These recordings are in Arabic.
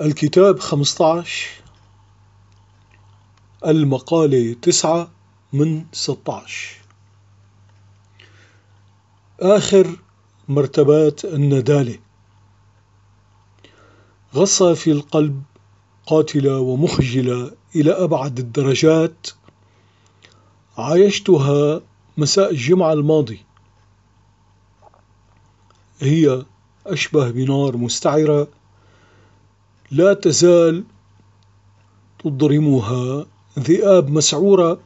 الكتاب 15 المقالة 9 من 16 آخر مرتبات الندالة غصى في القلب قاتلة ومخجلة إلى أبعد الدرجات عايشتها مساء الجمعة الماضي هي أشبه بنار مستعرة لا تزال تضرمها ذئاب مسعورة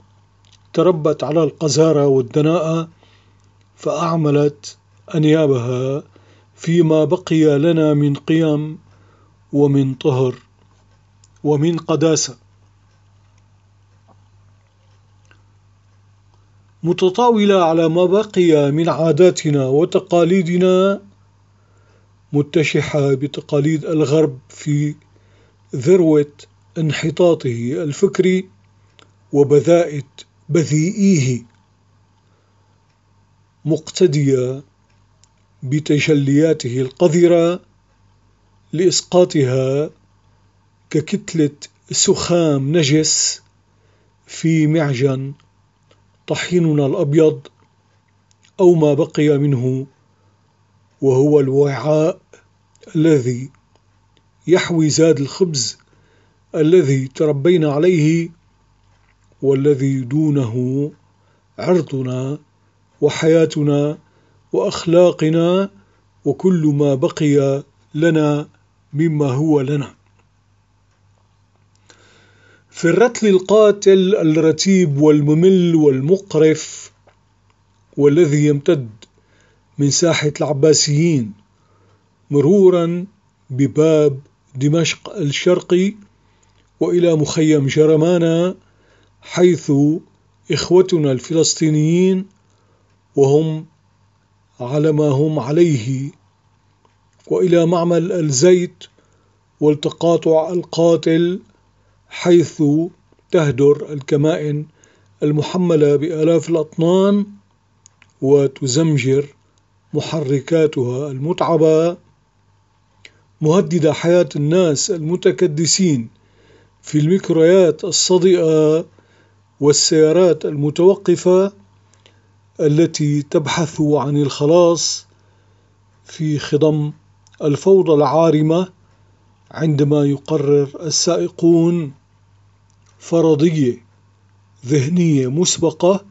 تربت على القذارة والدناءة فأعملت أنيابها فيما بقي لنا من قيم ومن طهر ومن قداسة متطاولة على ما بقي من عاداتنا وتقاليدنا متشحة بتقاليد الغرب في ذروة انحطاطه الفكري وبذاءة بذيئيه مقتديا بتجلياته القذرة لإسقاطها ككتلة سخام نجس في معجن طحيننا الأبيض أو ما بقي منه وهو الوعاء الذي يحوي زاد الخبز الذي تربينا عليه والذي دونه عرضنا وحياتنا واخلاقنا وكل ما بقي لنا مما هو لنا في الرتل القاتل الرتيب والممل والمقرف والذي يمتد من ساحه العباسيين مرورا بباب دمشق الشرقي وإلى مخيم جرمانا حيث إخوتنا الفلسطينيين وهم على ما هم عليه وإلى معمل الزيت والتقاطع القاتل حيث تهدر الكمائن المحملة بآلاف الأطنان وتزمجر محركاتها المتعبة مهددة حياة الناس المتكدسين في الميكرويات الصدئة والسيارات المتوقفة التي تبحث عن الخلاص في خضم الفوضى العارمة عندما يقرر السائقون فرضية ذهنية مسبقة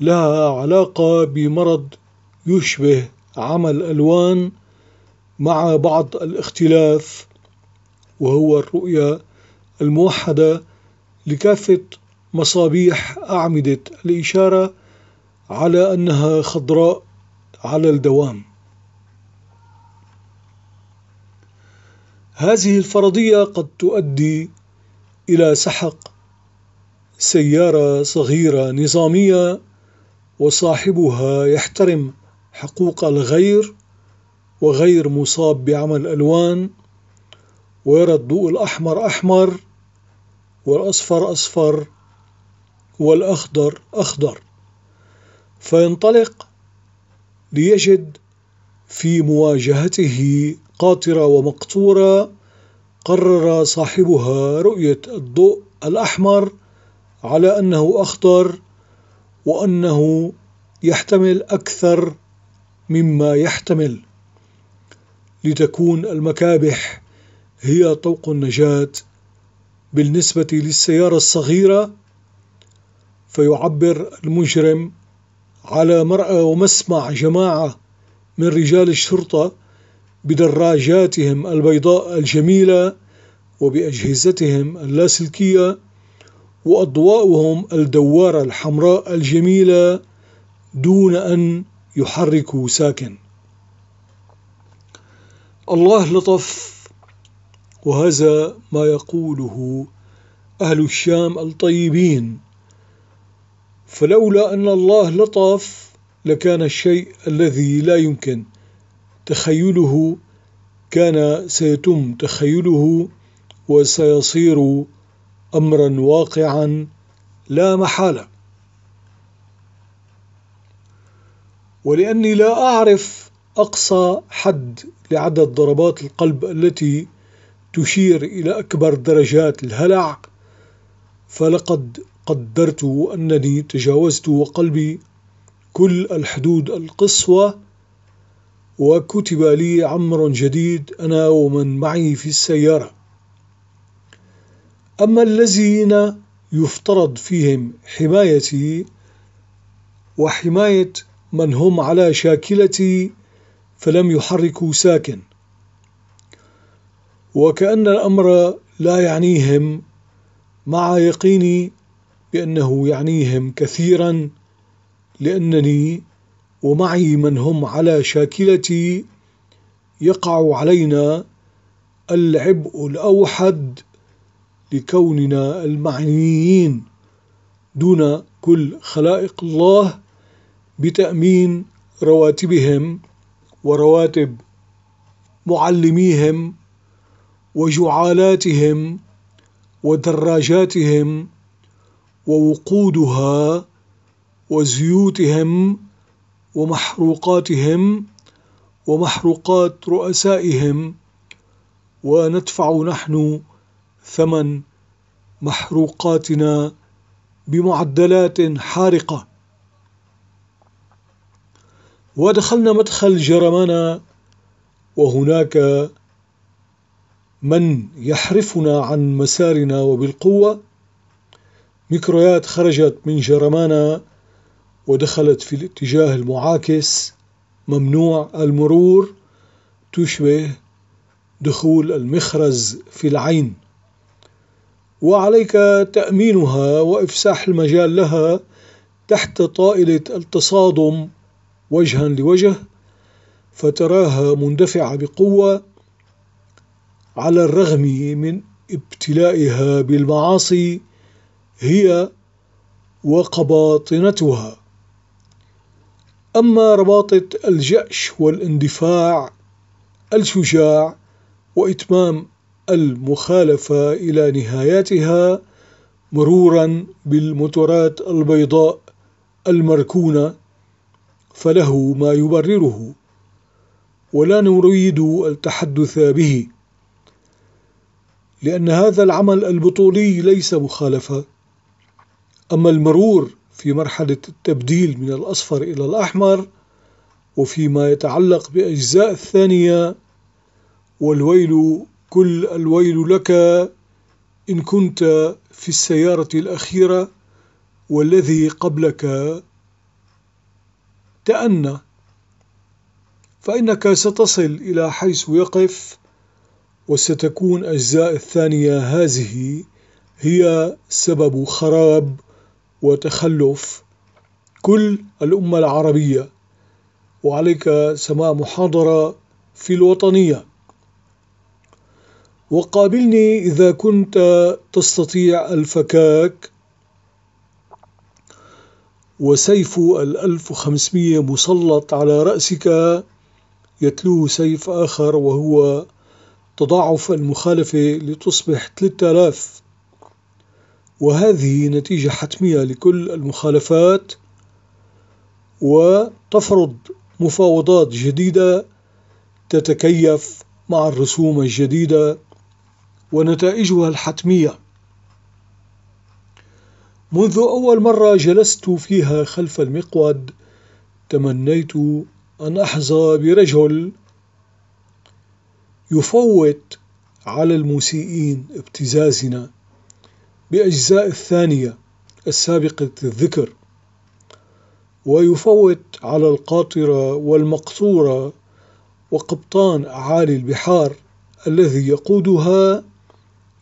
لها علاقة بمرض يشبه عمل الألوان مع بعض الاختلاف وهو الرؤية الموحدة لكافة مصابيح أعمدة الإشارة على أنها خضراء على الدوام هذه الفرضية قد تؤدي إلى سحق سيارة صغيرة نظامية وصاحبها يحترم حقوق الغير وغير مصاب بعمل الألوان ويرى الضوء الأحمر أحمر والأصفر أصفر والأخضر أخضر فينطلق ليجد في مواجهته قاطرة ومقطورة قرر صاحبها رؤية الضوء الأحمر على أنه أخضر وأنه يحتمل أكثر مما يحتمل لتكون المكابح هي طوق النجاة بالنسبة للسيارة الصغيرة فيعبر المجرم على مرأى ومسمع جماعة من رجال الشرطة بدراجاتهم البيضاء الجميلة وبأجهزتهم اللاسلكية وأضواؤهم الدوارة الحمراء الجميلة دون أن يحركوا ساكن الله لطف وهذا ما يقوله أهل الشام الطيبين فلولا أن الله لطف لكان الشيء الذي لا يمكن تخيله كان سيتم تخيله وسيصير أمرا واقعا لا محالة ولأني لا أعرف أقصى حد لعدد ضربات القلب التي تشير إلى أكبر درجات الهلع فلقد قدرت أنني تجاوزت وقلبي كل الحدود القصوى وكتب لي عمر جديد أنا ومن معي في السيارة أما الذين يفترض فيهم حمايتي وحماية من هم على شاكلتي فلم يحركوا ساكن وكأن الأمر لا يعنيهم مع يقيني بأنه يعنيهم كثيرا لأنني ومعي من هم على شاكلتي يقع علينا العبء الأوحد لكوننا المعنيين دون كل خلائق الله بتأمين رواتبهم ورواتب معلميهم وجعالاتهم ودراجاتهم ووقودها وزيوتهم ومحروقاتهم ومحروقات رؤسائهم وندفع نحن ثمن محروقاتنا بمعدلات حارقه ودخلنا مدخل جرمانا وهناك من يحرفنا عن مسارنا وبالقوة ميكرويات خرجت من جرمانا ودخلت في الاتجاه المعاكس ممنوع المرور تشبه دخول المخرز في العين وعليك تأمينها وإفساح المجال لها تحت طائلة التصادم وجها لوجه فتراها مندفعة بقوة على الرغم من ابتلائها بالمعاصي هي وقباطنتها أما رباطة الجأش والاندفاع الشجاع وإتمام المخالفة إلى نهايتها مرورا بالمطرات البيضاء المركونة فله ما يبرره ولا نريد التحدث به لأن هذا العمل البطولي ليس مخالفة أما المرور في مرحلة التبديل من الأصفر إلى الأحمر وفيما يتعلق بأجزاء الثانية والويل كل الويل لك إن كنت في السيارة الأخيرة والذي قبلك تأنى فإنك ستصل إلى حيث يقف وستكون أجزاء الثانية هذه هي سبب خراب وتخلف كل الأمة العربية وعليك سماع محاضرة في الوطنية وقابلني إذا كنت تستطيع الفكاك وسيف الألف خمسمية مسلط على رأسك يتلوه سيف آخر وهو تضاعف المخالفة لتصبح 3000 وهذه نتيجة حتمية لكل المخالفات وتفرض مفاوضات جديدة تتكيف مع الرسوم الجديدة ونتائجها الحتميه منذ أول مرة جلست فيها خلف المقود تمنيت أن أحظى برجل يفوت على المسيئين ابتزازنا بأجزاء الثانية السابقة الذكر ويفوت على القاطرة والمقطورة وقبطان أعالي البحار الذي يقودها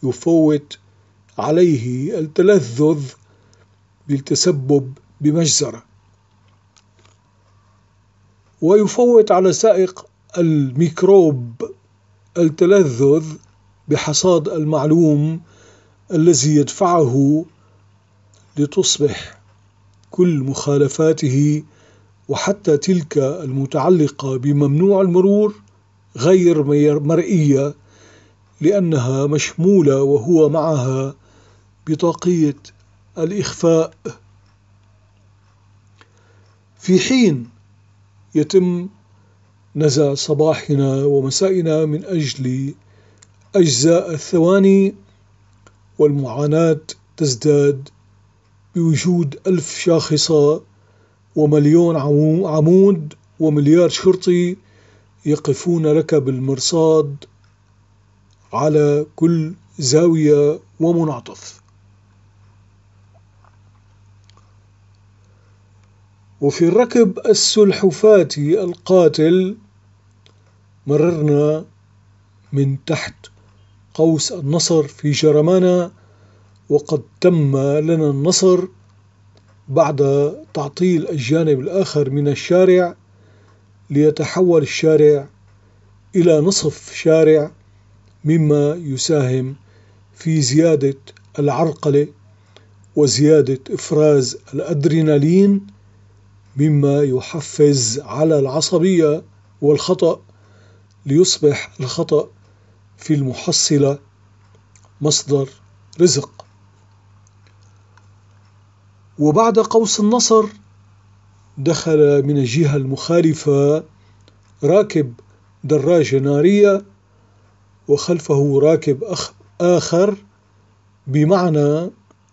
يفوت عليه التلذذ بالتسبب بمجزرة ويفوت على سائق الميكروب التلذذ بحصاد المعلوم الذي يدفعه لتصبح كل مخالفاته وحتى تلك المتعلقة بممنوع المرور غير مرئية لأنها مشمولة وهو معها بطاقية الإخفاء في حين يتم نزع صباحنا ومسائنا من أجل أجزاء الثواني والمعاناة تزداد بوجود ألف شاخصة ومليون عمود ومليار شرطي يقفون لك بالمرصاد على كل زاوية ومنعطف وفي ركب السلحفاة القاتل مررنا من تحت قوس النصر في جرمانا وقد تم لنا النصر بعد تعطيل الجانب الآخر من الشارع ليتحول الشارع إلى نصف شارع مما يساهم في زيادة العرقلة وزيادة إفراز الأدرينالين مما يحفز على العصبية والخطأ ليصبح الخطأ في المحصلة مصدر رزق وبعد قوس النصر دخل من الجهة المخالفة راكب دراجة نارية وخلفه راكب أخ آخر بمعنى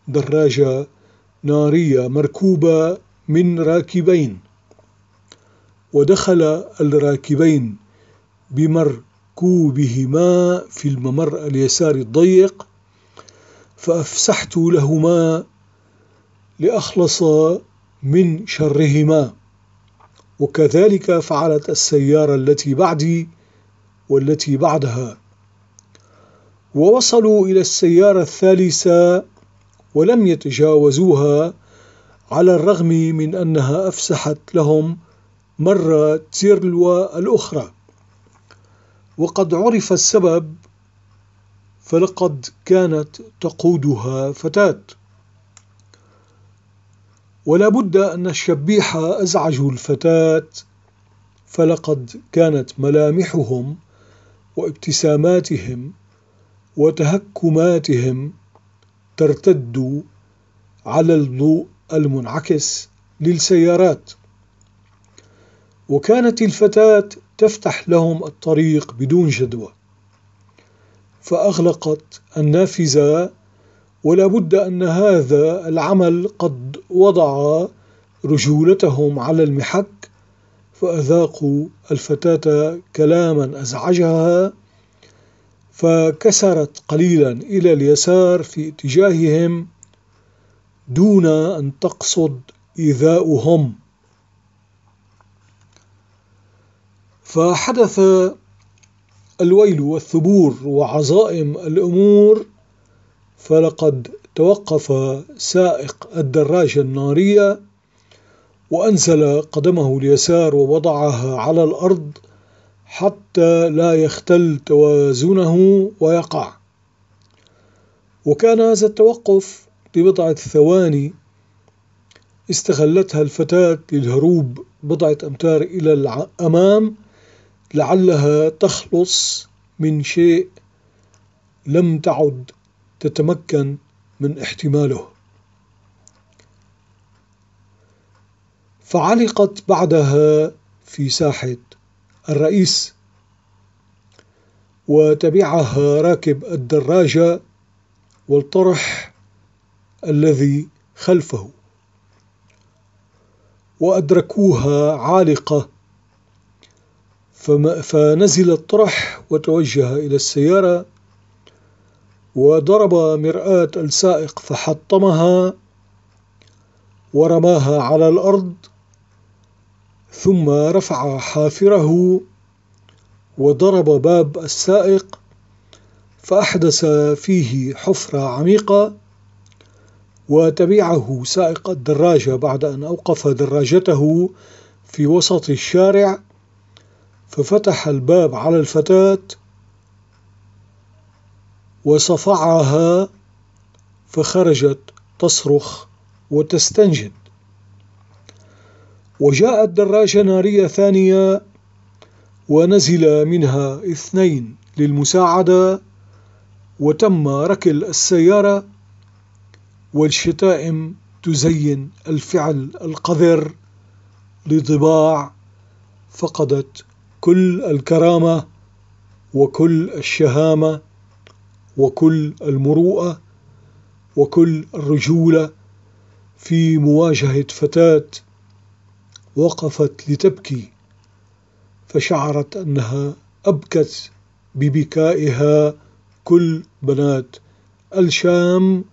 دراجة نارية مركوبة من راكبين ودخل الراكبين بمركوبهما في الممر اليسار الضيق فأفسحت لهما لأخلص من شرهما وكذلك فعلت السيارة التي بعدي والتي بعدها ووصلوا إلى السيارة الثالثة ولم يتجاوزوها على الرغم من أنها أفسحت لهم مرة تيرلوا الأخرى وقد عرف السبب فلقد كانت تقودها فتاة ولا بد أن الشبيح أزعج الفتاة فلقد كانت ملامحهم وابتساماتهم وتهكماتهم ترتد على الضوء المنعكس للسيارات وكانت الفتاة تفتح لهم الطريق بدون جدوى فأغلقت النافذة ولا بد أن هذا العمل قد وضع رجولتهم على المحك فأذاقوا الفتاة كلاما أزعجها فكسرت قليلا إلى اليسار في اتجاههم دون أن تقصد إيذاؤهم فحدث الويل والثبور وعظائم الأمور فلقد توقف سائق الدراجة النارية وأنزل قدمه اليسار ووضعها على الأرض حتى لا يختل توازنه ويقع وكان هذا التوقف ببضعة ثواني استغلتها الفتاة للهروب بضعة أمتار إلى الأمام لعلها تخلص من شيء لم تعد تتمكن من احتماله فعلقت بعدها في ساحة الرئيس وتبعها راكب الدراجة والطرح الذي خلفه وأدركوها عالقة فنزل الطرح وتوجه إلى السيارة وضرب مرآة السائق فحطمها ورماها على الأرض ثم رفع حافره وضرب باب السائق فأحدث فيه حفرة عميقة وتبعه سائق الدراجة بعد أن أوقف دراجته في وسط الشارع ففتح الباب على الفتاة وصفعها فخرجت تصرخ وتستنجد وجاءت دراجة نارية ثانية ونزل منها اثنين للمساعدة وتم ركل السيارة والشتائم تزين الفعل القذر لطباع فقدت كل الكرامة وكل الشهامة وكل المروءة وكل الرجولة في مواجهة فتاة وقفت لتبكي فشعرت أنها أبكت ببكائها كل بنات الشام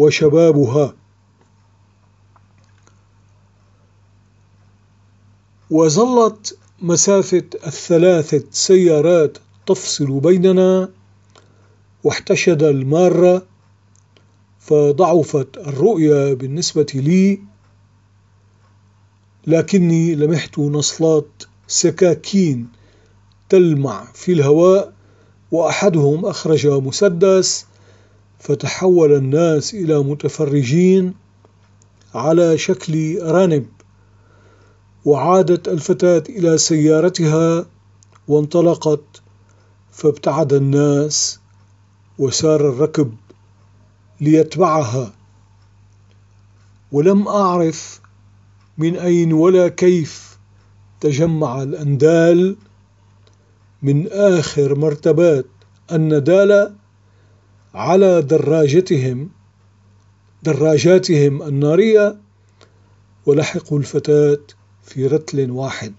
وشبابها وظلت مسافة الثلاثة سيارات تفصل بيننا واحتشد المارة فضعفت الرؤية بالنسبة لي لكني لمحت نصلات سكاكين تلمع في الهواء وأحدهم أخرج مسدس فتحول الناس إلى متفرجين على شكل أرانب وعادت الفتاة إلى سيارتها وانطلقت فابتعد الناس وسار الركب ليتبعها ولم أعرف من أين ولا كيف تجمع الأندال من آخر مرتبات الندالة على دراجتهم دراجاتهم النارية ولحقوا الفتاة في رتل واحد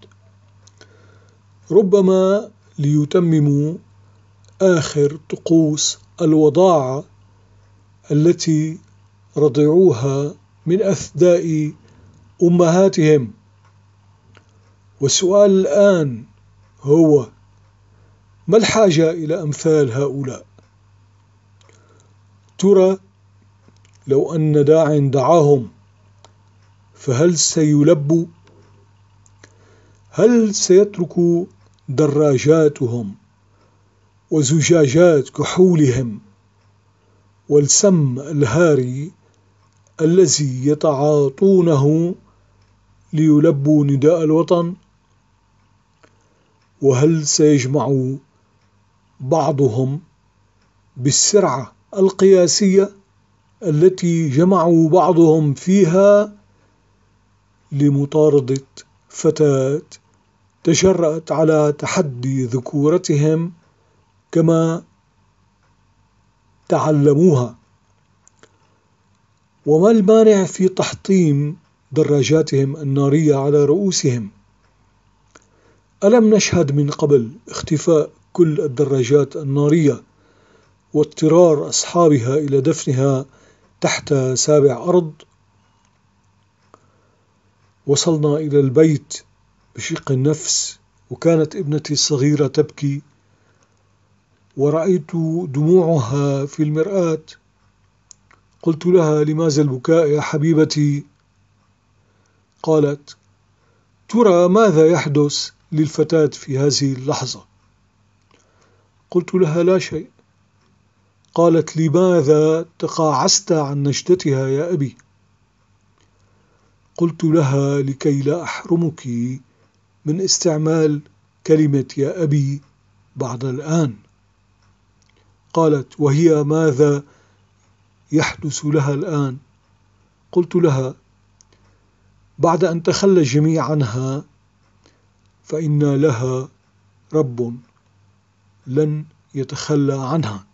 ربما ليتمموا آخر طقوس الوضاعة التي رضعوها من أثداء أمهاتهم والسؤال الآن هو ما الحاجة إلى أمثال هؤلاء؟ ترى لو أن داع دعاهم فهل سيلبوا هل سيتركوا دراجاتهم وزجاجات كحولهم والسم الهاري الذي يتعاطونه ليلبوا نداء الوطن وهل سيجمع بعضهم بالسرعه القياسية التي جمعوا بعضهم فيها لمطاردة فتاة تجرأت على تحدي ذكورتهم كما تعلموها وما المانع في تحطيم دراجاتهم النارية على رؤوسهم ألم نشهد من قبل اختفاء كل الدراجات النارية واضطرار أصحابها إلى دفنها تحت سابع أرض وصلنا إلى البيت بشق النفس وكانت ابنتي الصغيرة تبكي ورأيت دموعها في المرآة قلت لها لماذا البكاء يا حبيبتي قالت ترى ماذا يحدث للفتاة في هذه اللحظة قلت لها لا شيء قالت لماذا تقاعست عن نجدتها يا أبي قلت لها لكي لا أحرمك من استعمال كلمة يا أبي بعد الآن قالت وهي ماذا يحدث لها الآن قلت لها بعد أن تخلى الجميع عنها فإن لها رب لن يتخلى عنها